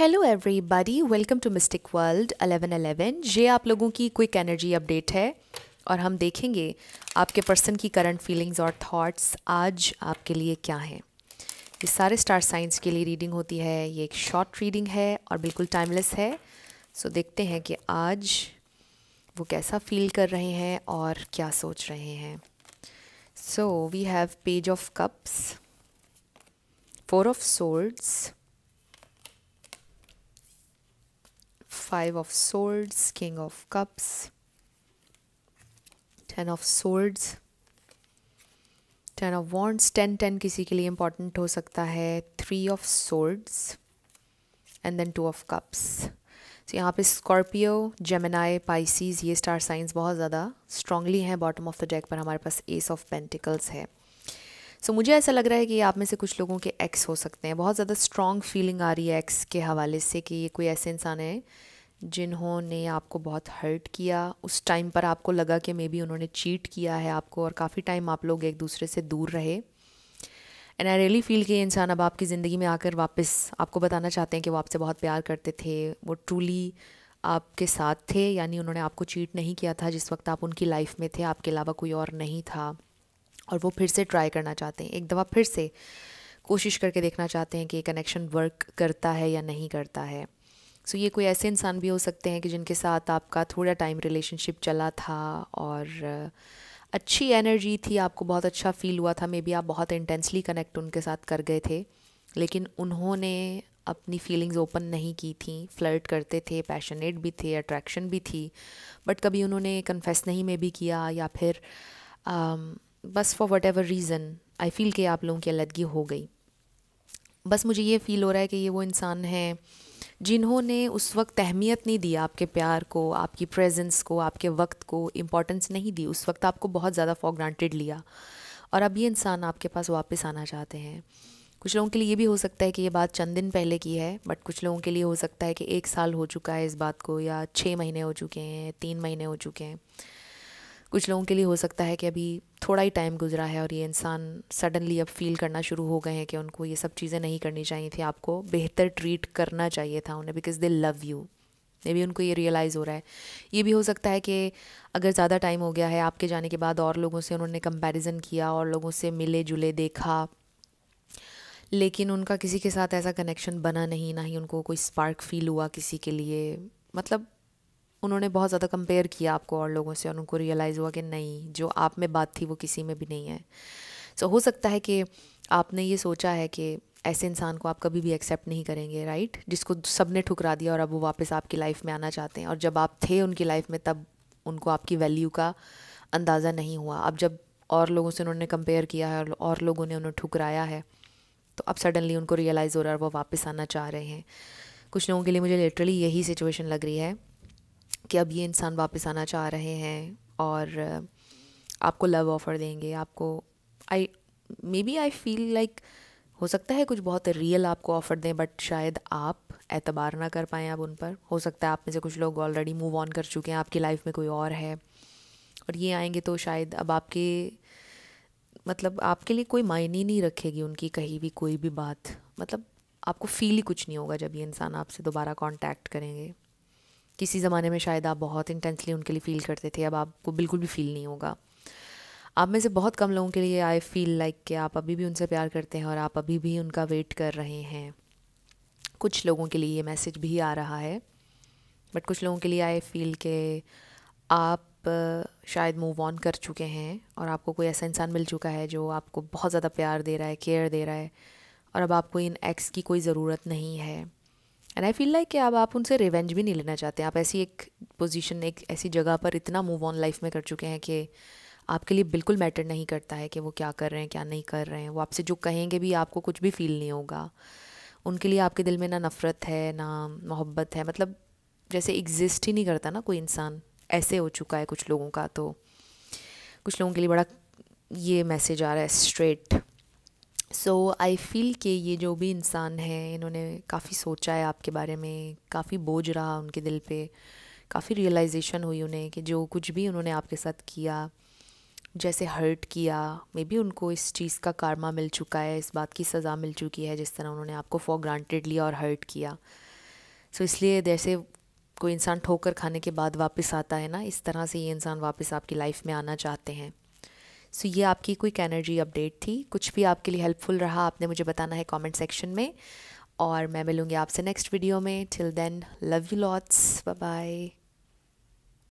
hello everybody welcome to mystic world 1111 ये आप लोगों की क्विक एनर्जी अपडेट है और हम देखेंगे आपके पर्सन की करंट फीलिंग्स और थॉट्स आज आपके लिए क्या हैं ये सारे स्टार साइंस के लिए रीडिंग होती है ये एक शॉर्ट रीडिंग है और बिल्कुल टाइमलेस है सो देखते हैं कि आज वो कैसा फील कर रहे हैं और क्या सोच रहे हैं so we have page of cups four of swords five of swords king of cups ten of swords ten of wands ten ten किसी के लिए इंपॉर्टेंट हो सकता है three of swords and then two of cups तो यहाँ पे Scorpio Gemini Pisces ये स्टार साइंस बहुत ज़्यादा स्ट्रांगली हैं बॉटम ऑफ द डेक पर हमारे पास एस ऑफ पेंटिकल्स है सो so, मुझे ऐसा लग रहा है कि आप में से कुछ लोगों के एक्स हो सकते हैं बहुत ज़्यादा स्ट्रॉन्ग फीलिंग आ रही है एक्स के हवाले से कि ये कोई ऐसे इंसान है जिन्होंने आपको बहुत हर्ट किया उस टाइम पर आपको लगा कि मे बी उन्होंने चीट किया है आपको और काफ़ी टाइम आप लोग एक दूसरे से दूर रहे एंड आई रियली फील कि ये इंसान अब आपकी ज़िंदगी में आकर वापस आपको बताना चाहते हैं कि वो आपसे बहुत प्यार करते थे वो ट्रूली आपके साथ थे यानी उन्होंने आपको चीट नहीं किया था जिस वक्त आप उनकी लाइफ में थे आपके अलावा कोई और नहीं था और वो फिर से ट्राई करना चाहते हैं एक दफ़ा फिर से कोशिश करके देखना चाहते हैं कि कनेक्शन वर्क करता है या नहीं करता है सो so, ये कोई ऐसे इंसान भी हो सकते हैं कि जिनके साथ आपका थोड़ा टाइम रिलेशनशिप चला था और अच्छी एनर्जी थी आपको बहुत अच्छा फील हुआ था मे बी आप बहुत इंटेंसली कनेक्ट उनके साथ कर गए थे लेकिन उन्होंने अपनी फीलिंग्स ओपन नहीं की थी फ्लर्ट करते थे पैशनेट भी थे अट्रैक्शन भी थी बट कभी उन्होंने कन्फेस नहीं मे भी किया या फिर um, बस for whatever reason I feel कि आप लोगों की अलदगी हो गई बस मुझे ये फ़ील हो रहा है कि ये वो इंसान हैं जिन्होंने उस वक्त अहमियत नहीं दी आपके प्यार को आपकी प्रेजेंस को आपके वक्त को इम्पोर्टेंस नहीं दी उस वक्त आपको बहुत ज़्यादा फॉर ग्रांटेड लिया और अब ये इंसान आपके पास वापस आना चाहते हैं कुछ लोगों के लिए ये भी हो सकता है कि ये बात चंद दिन पहले की है बट कुछ लोगों के लिए हो सकता है कि एक साल हो चुका है इस बात को या छः महीने हो चुके हैं तीन महीने हो चुके हैं कुछ लोगों के लिए हो सकता है कि अभी थोड़ा ही टाइम गुजरा है और ये इंसान सडनली अब फील करना शुरू हो गए हैं कि उनको ये सब चीज़ें नहीं करनी चाहिए थी आपको बेहतर ट्रीट करना चाहिए था उन्हें बिकॉज दे लव यू मे भी उनको ये रियलाइज़ हो रहा है ये भी हो सकता है कि अगर ज़्यादा टाइम हो गया है आपके जाने के बाद और लोगों से उन्होंने कंपैरिजन किया और लोगों से मिले जुले देखा लेकिन उनका किसी के साथ ऐसा कनेक्शन बना नहीं ना ही उनको कोई स्पार्क फील हुआ किसी के लिए मतलब उन्होंने बहुत ज़्यादा कंपेयर किया आपको और लोगों से और उनको रियलाइज़ हुआ कि नहीं जो आप में बात थी वो किसी में भी नहीं है सो so, हो सकता है कि आपने ये सोचा है कि ऐसे इंसान को आप कभी भी एक्सेप्ट नहीं करेंगे राइट जिसको सब ने ठुकरा दिया और अब वो वापस आपकी लाइफ में आना चाहते हैं और जब आप थे उनकी लाइफ में तब उनको आपकी वैल्यू का अंदाज़ा नहीं हुआ अब जब और लोगों से उन्होंने कंपेयर किया है और, और लोगों ने उन्हें ठुकराया है तो अब सडनली उनको रियलाइज़ हो रहा है वो वापस आना चाह रहे हैं कुछ लोगों के लिए मुझे लिटरली यही सिचुएशन लग रही है कि अब ये इंसान वापस आना चाह रहे हैं और आपको लव ऑफ़र देंगे आपको I may be I feel like हो सकता है कुछ बहुत रियल आपको ऑफ़र दें बट शायद आप एतबार ना कर पाएँ आप उन पर हो सकता है आप में से कुछ लोग ऑलरेडी मूव ऑन कर चुके हैं आपकी लाइफ में कोई और है और ये आएंगे तो शायद अब आपके मतलब आपके लिए कोई मायने नहीं रखेगी उनकी कहीं भी कोई भी बात मतलब आपको फील ही कुछ नहीं होगा जब ये इंसान आपसे दोबारा कॉन्टैक्ट करेंगे किसी ज़माने में शायद आप बहुत इंटेंसली उनके लिए फ़ील करते थे अब आपको बिल्कुल भी फ़ील नहीं होगा आप में से बहुत कम लोगों के लिए आई फील लाइक कि आप अभी भी उनसे प्यार करते हैं और आप अभी भी उनका वेट कर रहे हैं कुछ लोगों के लिए ये मैसेज भी आ रहा है बट कुछ लोगों के लिए आई फील के आप शायद मूव ऑन कर चुके हैं और आपको कोई ऐसा इंसान मिल चुका है जो आपको बहुत ज़्यादा प्यार दे रहा है केयर दे रहा है और अब आपको इन एक्स की कोई ज़रूरत नहीं है एंड आई फील लाइक कि अब आप उनसे रिवेंज भी नहीं लेना चाहते आप ऐसी एक पोजीशन एक ऐसी जगह पर इतना मूव ऑन लाइफ में कर चुके हैं कि आपके लिए बिल्कुल मैटर नहीं करता है कि वो क्या कर रहे हैं क्या नहीं कर रहे हैं वो आपसे जो कहेंगे भी आपको कुछ भी फील नहीं होगा उनके लिए आपके दिल में ना नफ़रत है ना मोहब्बत है मतलब जैसे एग्जिस्ट ही नहीं करता ना कोई इंसान ऐसे हो चुका है कुछ लोगों का तो कुछ लोगों के लिए बड़ा ये मैसेज आ रहा है स्ट्रेट सो आई फील कि ये जो भी इंसान है इन्होंने काफ़ी सोचा है आपके बारे में काफ़ी बोझ रहा उनके दिल पे काफ़ी रियलाइजेशन हुई उन्हें कि जो कुछ भी उन्होंने आपके साथ किया जैसे हर्ट किया मे बी उनको इस चीज़ का कारमा मिल चुका है इस बात की सज़ा मिल चुकी है जिस तरह उन्होंने आपको फॉर ग्रांटेड लिया और हर्ट किया सो so, इसलिए जैसे कोई इंसान ठोकर खाने के बाद वापस आता है ना इस तरह से ये इंसान वापस आपकी लाइफ में आना चाहते हैं सो so, ये आपकी क्विक एनर्जी अपडेट थी कुछ भी आपके लिए हेल्पफुल रहा आपने मुझे बताना है कमेंट सेक्शन में और मैं मिलूँगी आपसे नेक्स्ट वीडियो में till then love you lots bye bye